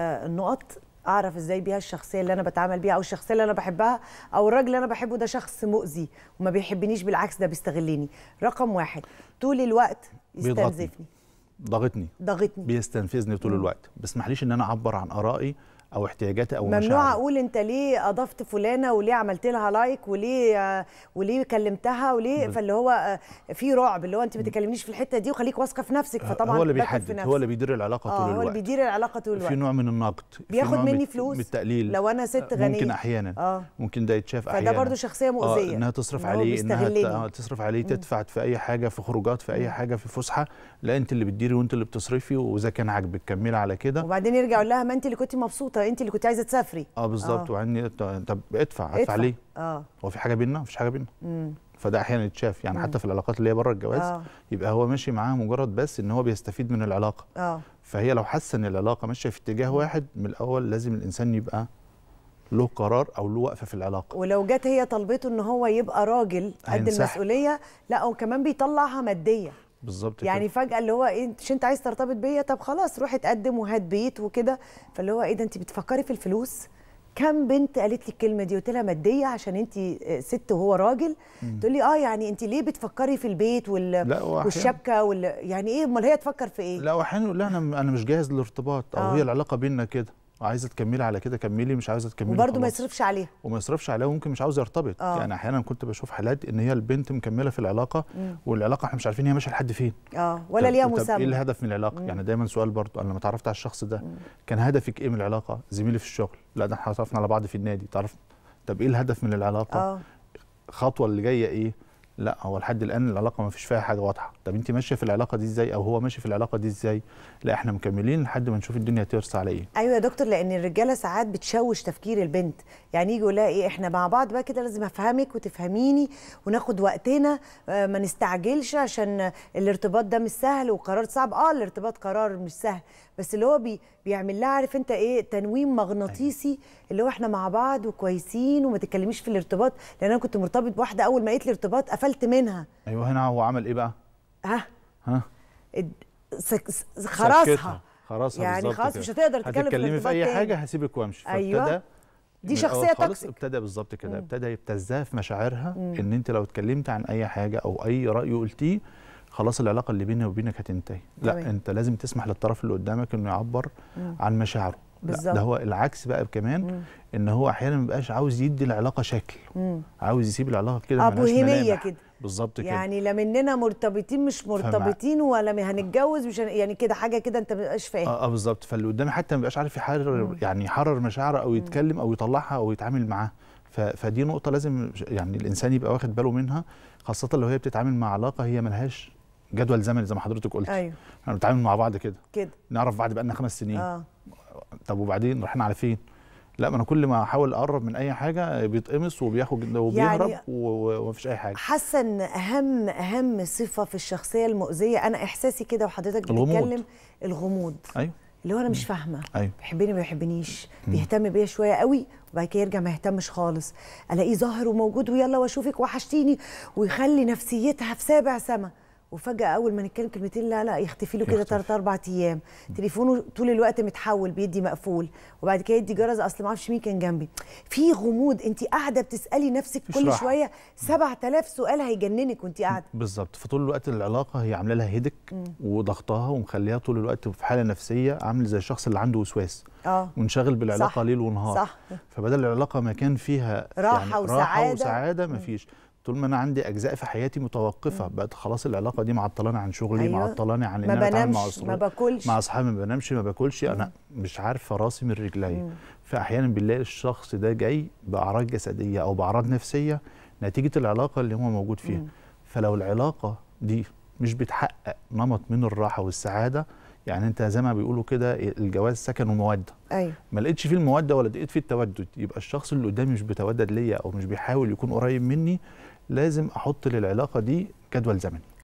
النقط اعرف ازاي بيها الشخصيه اللي انا بتعامل بيها او الشخصيه اللي انا بحبها او الراجل اللي انا بحبه ده شخص مؤذي وما بيحبنيش بالعكس ده بيستغلني رقم واحد طول الوقت يستنزفني ضغطني ضاغطني بيستنفذني طول الوقت بيسمحليش ان انا اعبر عن ارائي او احتياجاتها او مشاعرها ممنوع اقول انت ليه اضفت فلانه وليه عملت لها لايك وليه وليه كلمتها وليه فاللي هو آه، في رعب اللي هو انت ما تكلمنيش في الحته دي وخليك واثقه في نفسك آه، فطبعا هو اللي بيحدد هو اللي آه، بيدير العلاقه طول الوقت هو اللي بيدير العلاقه طول الوقت في نوع من النقد بياخد مني فلوس من التقليل لو انا ست غنيه ممكن احيانا آه. ممكن ده يتشاف احيانا فده برضه شخصيه مؤذيه آه انها تصرف إن عليه انها تصرف عليه تدفع في اي حاجه في خروجات في اي حاجه في فسحه لا انت اللي بتديري وانت اللي بتصرفي واذا كان عاجبك كملي على كده وبعدين يرجع يقول لها ما انت اللي كنت مبسوطه انت اللي كنت عايزه تسافري اه بالظبط وعني طب ادفع ادفع ليه؟ اه هو في حاجه بينا؟ مفيش حاجه بينا فده احيانا يتشاف يعني مم. حتى في العلاقات اللي هي بره الجواز آه. يبقى هو ماشي معاها مجرد بس ان هو بيستفيد من العلاقه آه. فهي لو حاسه ان العلاقه ماشيه في اتجاه واحد من الاول لازم الانسان يبقى له قرار او له وقفه في العلاقه ولو جت هي طلبته ان هو يبقى راجل قد المسؤوليه لا وكمان بيطلعها ماديه بالظبط يعني كده. فجاه اللي هو ايه مش انت عايز ترتبط بيا طب خلاص روح اتقدم وهات بيت وكده فاللي هو ايه ده انت بتفكري في الفلوس كم بنت قالت لي الكلمه دي قلت لها ماديه عشان انت آه، ست وهو راجل تقول لي اه يعني انت ليه بتفكري في البيت وال... والشبكه وال... يعني ايه امال هي تفكر في ايه لا واحيانا لا لها انا انا مش جاهز للارتباط او آه. هي العلاقه بينا كده عايزه تكملي على كده كملي مش عايزه تكملي وبرده ما يصرفش عليها وما يصرفش عليها وممكن مش عاوز يرتبط آه. يعني احيانا كنت بشوف حالات ان هي البنت مكمله في العلاقه مم. والعلاقه احنا مش عارفين هي ماشيه لحد فين اه ولا ليها مسمى ايه الهدف من العلاقه مم. يعني دايما سؤال برضه انا لما اتعرفت على الشخص ده مم. كان هدفك ايه من العلاقه زميلي في الشغل لا ده احنا اتعرفنا على بعض في النادي تعرف طب ايه الهدف من العلاقه آه. الخطوه اللي جايه ايه لا هو لحد الان العلاقه ما فيش فيها حاجه واضحه طب انت ماشيه في العلاقه دي ازاي او هو ماشي في العلاقه دي ازاي لا احنا مكملين لحد ما نشوف الدنيا ترص على ايه ايوه يا دكتور لان الرجاله ساعات بتشوش تفكير البنت يعني يجي يقول لها ايه احنا مع بعض بقى كده لازم افهمك وتفهميني وناخد وقتنا آه، ما نستعجلش عشان الارتباط ده مش سهل وقرار صعب اه الارتباط قرار مش سهل بس اللي هو بي بيعمل لها عارف انت ايه تنويم مغناطيسي أيوة. اللي هو احنا مع بعض وكويسين وما تتكلميش في الارتباط لان انا كنت مرتبط بواحده اول ما قالت لي ارتباط اتقفلت منها ايوه هنا هو عمل ايه بقى ها ها خرصها خرصها يعني خلاص مش هتقدر تتكلم في, في اي حاجه هسيبك وامشي ايوه دي شخصيه توكسيك ابتدى بالظبط كده ابتدى يبتزها في مشاعرها مم. ان انت لو اتكلمت عن اي حاجه او اي راي قلتيه خلاص العلاقه اللي بيني وبينك هتنتهي لا انت لازم تسمح للطرف اللي قدامك انه يعبر مم. عن مشاعره بالظبط ده هو العكس بقى كمان مم. ان هو احيانا ما بيبقاش عاوز يدي العلاقه شكل مم. عاوز يسيب العلاقه كده اه بوهيميه كده بالظبط كده يعني لا مننا مرتبطين مش مرتبطين فمع... ولا هنتجوز مش يعني كده حاجه كده انت ما بتبقاش فاهم اه, آه بالظبط فاللي قدامي حتى ما بيبقاش عارف يحرر مم. يعني يحرر مشاعره او يتكلم او يطلعها او يتعامل معاها فدي نقطه لازم يعني الانسان يبقى واخد باله منها خاصه لو هي بتتعامل مع علاقه هي ملهاش جدول زمني زي ما حضرتك قلت ايوه احنا بنتعامل مع بعض كده كده نعرف بعض بقالنا خمس سنين آه. طب وبعدين رايحين على فين؟ لا ما انا كل ما احاول اقرب من اي حاجه بيتقمص وبياخد وبيهرب يعني ومفيش اي حاجه حاسه ان اهم اهم صفه في الشخصيه المؤذيه انا احساسي كده وحضرتك بتتكلم الغموض ايوه اللي هو انا مش فاهمه أيوة. بيحبني ما بيحبنيش بيهتم بيا شويه قوي وبعد كده يرجع ما يهتمش خالص الاقيه ظاهر وموجود ويلا واشوفك وحشتيني ويخلي نفسيتها في سابع سما وفجاه اول ما نتكلم كلمتين لا لا يختفي له كده ثلاث اربع ايام تليفونه طول الوقت متحول بيدي مقفول وبعد كده يدي جرس اصل ما اعرفش مين كان جنبي في غموض انت قاعده بتسالي نفسك كل راح. شويه 7000 سؤال هيجننك وانت قاعده بالظبط فطول الوقت العلاقه هي عامله لها هدك وضغطها ومخليها طول الوقت في حاله نفسيه عامل زي الشخص اللي عنده وسواس اه ونشغل بالعلاقه صح. ليل ونهار صح فبدل العلاقه ما كان فيها راحه يعني وسعاده راحه وسعاده مفيش طول ما انا عندي اجزاء في حياتي متوقفه بقت خلاص العلاقه دي معطلاني عن شغلي أيوة. معطلاني عن ان انا اتعامل مع اصحابي ما باكلش مع اصحابي ما بنامش ما باكلش انا مش عارفه راسي من رجلي فاحيانا بنلاقي الشخص ده جاي باعراض جسديه او باعراض نفسيه نتيجه العلاقه اللي هو موجود فيها مم. فلو العلاقه دي مش بتحقق نمط من الراحه والسعاده يعني انت زي ما بيقولوا كده الجواز سكن وموده ايوه ما لقيتش فيه الموده ولا لقيت فيه التودد يبقى الشخص اللي قدامي مش بتودد ليا او مش بيحاول يكون قريب مني لازم احط للعلاقه دي جدول زمني